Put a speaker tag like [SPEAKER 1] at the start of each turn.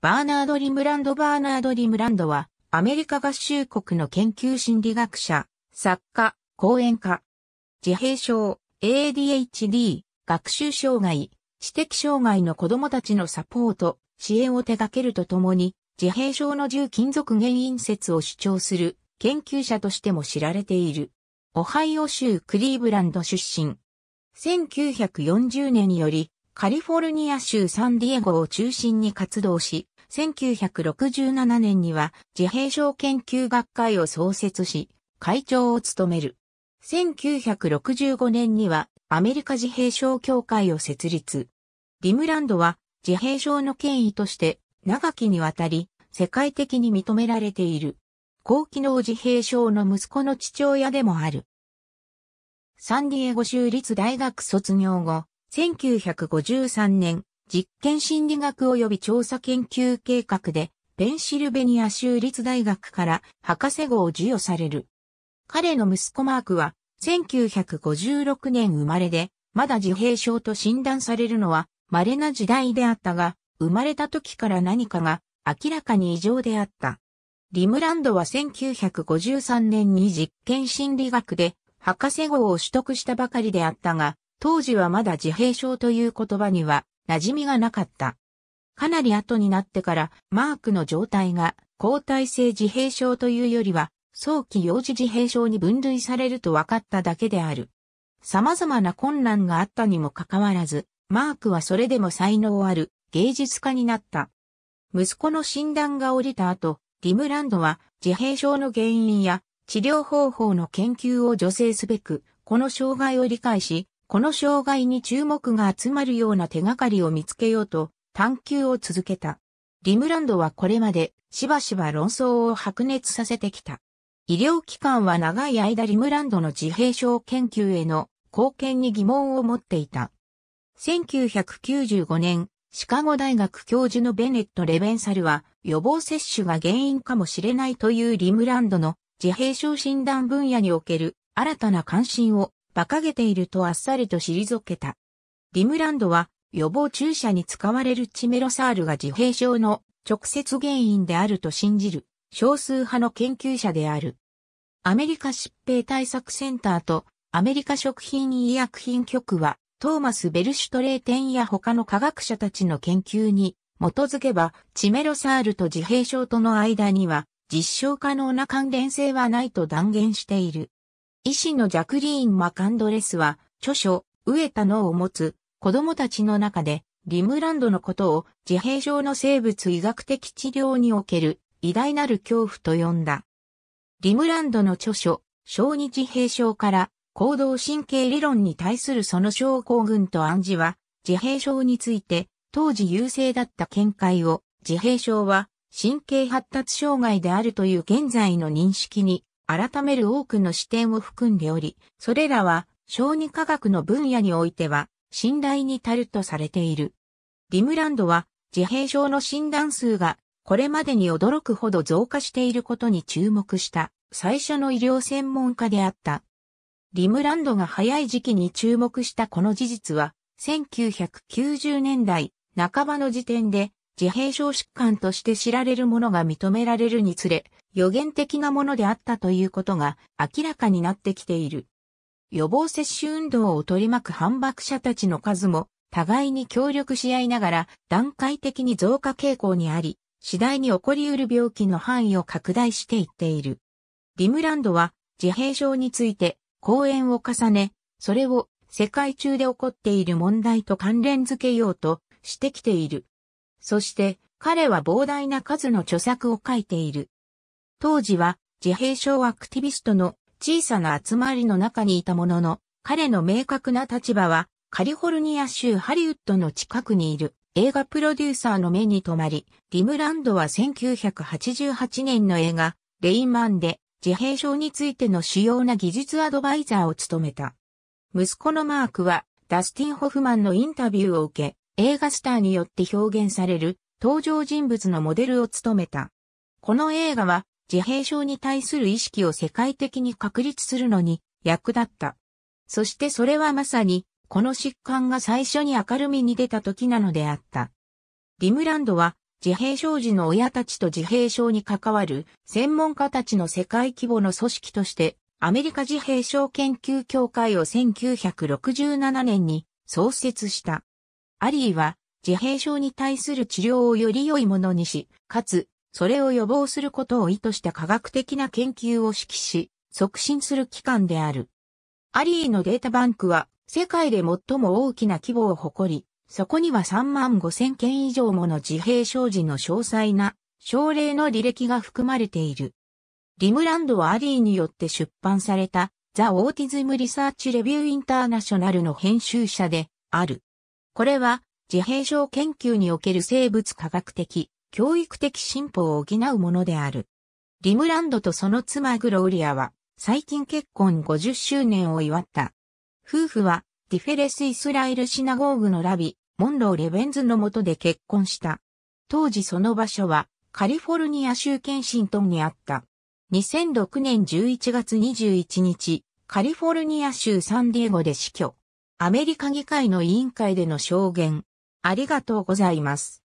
[SPEAKER 1] バーナード・リムランド・バーナード・リムランドは、アメリカ合衆国の研究心理学者、作家、講演家。自閉症、ADHD、学習障害、知的障害の子供たちのサポート、支援を手掛けるとともに、自閉症の重金属原因説を主張する研究者としても知られている。オハイオ州クリーブランド出身。1940年よりカリフォルニア州サンディエゴを中心に活動し、1967年には自閉症研究学会を創設し、会長を務める。1965年にはアメリカ自閉症協会を設立。ディムランドは自閉症の権威として長きにわたり世界的に認められている。高機能自閉症の息子の父親でもある。サンディエゴ州立大学卒業後、1953年、実験心理学及び調査研究計画で、ペンシルベニア州立大学から博士号を授与される。彼の息子マークは、1956年生まれで、まだ自閉症と診断されるのは稀な時代であったが、生まれた時から何かが明らかに異常であった。リムランドは1953年に実験心理学で博士号を取得したばかりであったが、当時はまだ自閉症という言葉には馴染みがなかった。かなり後になってからマークの状態が交代性自閉症というよりは早期幼児自閉症に分類されると分かっただけである。様々な困難があったにもかかわらず、マークはそれでも才能ある芸術家になった。息子の診断が下りた後、リムランドは自閉症の原因や治療方法の研究を助成すべく、この障害を理解し、この障害に注目が集まるような手がかりを見つけようと探求を続けた。リムランドはこれまでしばしば論争を白熱させてきた。医療機関は長い間リムランドの自閉症研究への貢献に疑問を持っていた。1995年、シカゴ大学教授のベネット・レベンサルは予防接種が原因かもしれないというリムランドの自閉症診断分野における新たな関心を馬鹿げているとあっさりと退けた。ディムランドは予防注射に使われるチメロサールが自閉症の直接原因であると信じる少数派の研究者である。アメリカ疾病対策センターとアメリカ食品医薬品局はトーマス・ベルシュトレーテンや他の科学者たちの研究に基づけばチメロサールと自閉症との間には実証可能な関連性はないと断言している。医師のジャクリーン・マカンドレスは、著書、飢えた脳を持つ子供たちの中で、リムランドのことを自閉症の生物医学的治療における偉大なる恐怖と呼んだ。リムランドの著書、小児自閉症から行動神経理論に対するその症候群と暗示は、自閉症について当時優勢だった見解を、自閉症は神経発達障害であるという現在の認識に改める多くの視点を含んでおり、それらは小児科学の分野においては信頼に足るとされている。ディムランドは自閉症の診断数がこれまでに驚くほど増加していることに注目した最初の医療専門家であった。リムランドが早い時期に注目したこの事実は、1990年代半ばの時点で自閉症疾患として知られるものが認められるにつれ、予言的なものであったということが明らかになってきている。予防接種運動を取り巻く反駁者たちの数も互いに協力し合いながら段階的に増加傾向にあり、次第に起こり得る病気の範囲を拡大していっている。ディムランドは自閉症について講演を重ね、それを世界中で起こっている問題と関連づけようとしてきている。そして彼は膨大な数の著作を書いている。当時は自閉症アクティビストの小さな集まりの中にいたものの、彼の明確な立場はカリフォルニア州ハリウッドの近くにいる映画プロデューサーの目に留まり、リムランドは1988年の映画、レインマンで自閉症についての主要な技術アドバイザーを務めた。息子のマークは、ダスティン・ホフマンのインタビューを受け、映画スターによって表現される登場人物のモデルを務めた。この映画は自閉症に対する意識を世界的に確立するのに役立った。そしてそれはまさに、この疾患が最初に明るみに出た時なのであった。ディムランドは、自閉症児の親たちと自閉症に関わる専門家たちの世界規模の組織として、アメリカ自閉症研究協会を1967年に創設した。アリーは自閉症に対する治療をより良いものにし、かつそれを予防することを意図した科学的な研究を指揮し、促進する機関である。アリーのデータバンクは世界で最も大きな規模を誇り、そこには3万5千件以上もの自閉症児の詳細な症例の履歴が含まれている。リムランドはアリーによって出版されたザ・オーティズム・リサーチ・レビュー・インターナショナルの編集者である。これは自閉症研究における生物科学的教育的進歩を補うものである。リムランドとその妻グローリアは、最近結婚50周年を祝った。夫婦は、ディフェレス・イスラエル・シナゴーグのラビ、モンロー・レベンズのもとで結婚した。当時その場所は、カリフォルニア州ケンシントンにあった。2006年11月21日、カリフォルニア州サンディエゴで死去。アメリカ議会の委員会での証言。ありがとうございます。